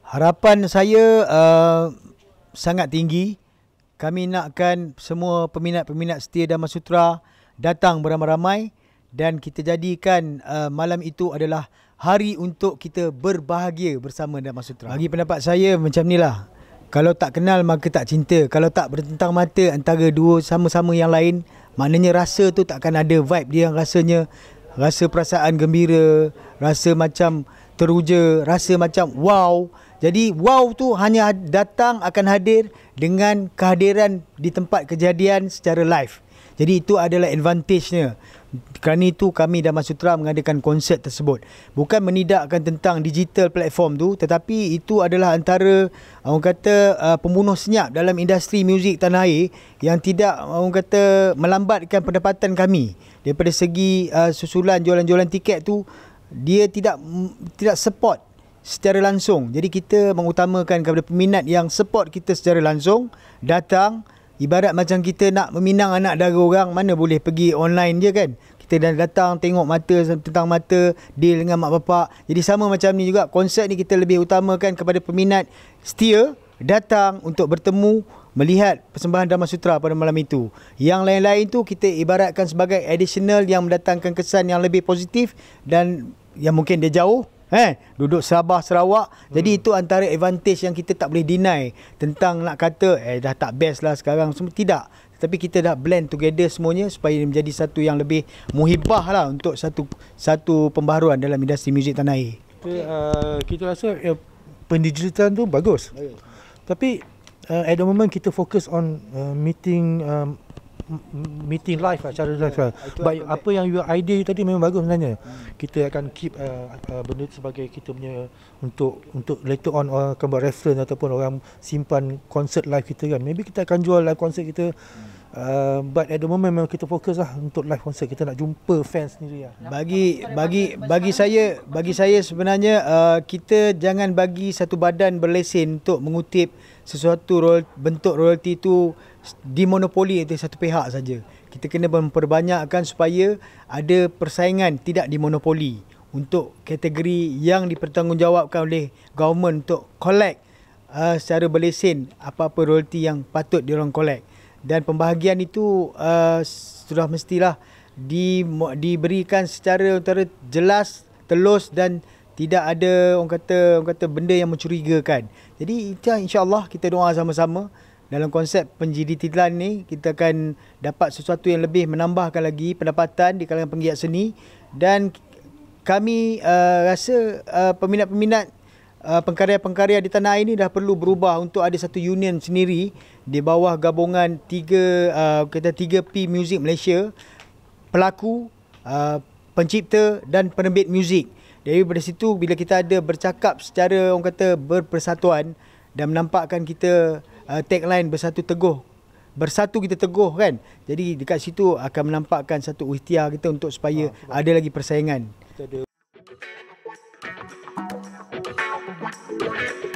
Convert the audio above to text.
Harapan saya uh, sangat tinggi. Kami nakkan semua peminat-peminat setia Dhamma Sutra datang beramai-ramai dan kita jadikan uh, malam itu adalah hari untuk kita berbahagia bersama dan masuk terang. Bagi pendapat saya macam ni lah. Kalau tak kenal maka tak cinta. Kalau tak bertentang mata antara dua sama-sama yang lain, maknanya rasa tu takkan ada vibe dia yang rasanya rasa perasaan gembira, rasa macam teruja, rasa macam wow. Jadi wow tu hanya datang akan hadir dengan kehadiran di tempat kejadian secara live. Jadi itu adalah advantage-nya. Kerana itu kami dan Masutra mengadakan konsert tersebut. Bukan menidakkan tentang digital platform tu tetapi itu adalah antara orang kata uh, pembunuh senyap dalam industri muzik tanah air yang tidak orang kata melambatkan pendapatan kami daripada segi uh, susulan jualan-jualan tiket tu dia tidak tidak support secara langsung. Jadi kita mengutamakan kepada peminat yang support kita secara langsung datang Ibarat macam kita nak meminang anak dara orang, mana boleh pergi online je kan? Kita dah datang tengok mata tentang mata, deal dengan mak bapak. Jadi sama macam ni juga, konsep ni kita lebih utamakan kepada peminat setia datang untuk bertemu melihat persembahan Dharma Sutra pada malam itu. Yang lain-lain tu kita ibaratkan sebagai additional yang mendatangkan kesan yang lebih positif dan yang mungkin dia jauh Eh, duduk Sabah Sarawak. Jadi hmm. itu antara advantage yang kita tak boleh deny tentang nak kata eh dah tak best lah sekarang semua tidak. Tapi kita dah blend together semuanya supaya menjadi satu yang lebih muhibah lah untuk satu satu pembaharuan dalam industri muzik tanah air. Kita, uh, kita rasa uh, eh, pendigitalan tu bagus. bagus. Tapi uh, at the moment kita fokus on uh, meeting um, meeting live lah, acara live. Yeah, Baik apa that. yang you idea you tadi memang bagus sebenarnya. Hmm. Kita akan keep uh, uh, benda sebagai kita punya untuk untuk later on uh, akan buat reference ataupun orang simpan concert live kita kan. Maybe kita akan jual live concert kita hmm. Uh, but at the moment memang kita fokus lah untuk live concert kita nak jumpa fans ni lah. Bagi bagi bagi saya bagi saya sebenarnya uh, kita jangan bagi satu badan berlesen untuk mengutip sesuatu royal, bentuk royalty tu dimonopoli itu satu pihak saja. Kita kena memperbanyakkan supaya ada persaingan tidak dimonopoli untuk kategori yang dipertanggungjawabkan oleh government untuk collect uh, secara berlesen apa-apa royalty yang patut diorang collect dan pembahagian itu uh, sudah mestilah di, diberikan secara antara jelas, telus dan tidak ada orang kata orang kata benda yang mencurigakan. Jadi itu insya-Allah kita doa sama-sama dalam konsep penjiditilan ini kita akan dapat sesuatu yang lebih menambahkan lagi pendapatan di kalangan penggiat seni dan kami uh, rasa uh, peminat-peminat uh, pengkarya-pengkarya di tanah air ini dah perlu berubah untuk ada satu union sendiri di bawah gabungan tiga uh, kita tiga P Music Malaysia pelaku uh, pencipta dan penerbit muzik. Jadi pada situ bila kita ada bercakap secara orang kata berpersatuan dan menampakkan kita uh, tagline bersatu teguh bersatu kita teguh kan jadi dekat situ akan menampakkan satu ikhtiar kita untuk supaya ha, ada lagi persaingan Thank you.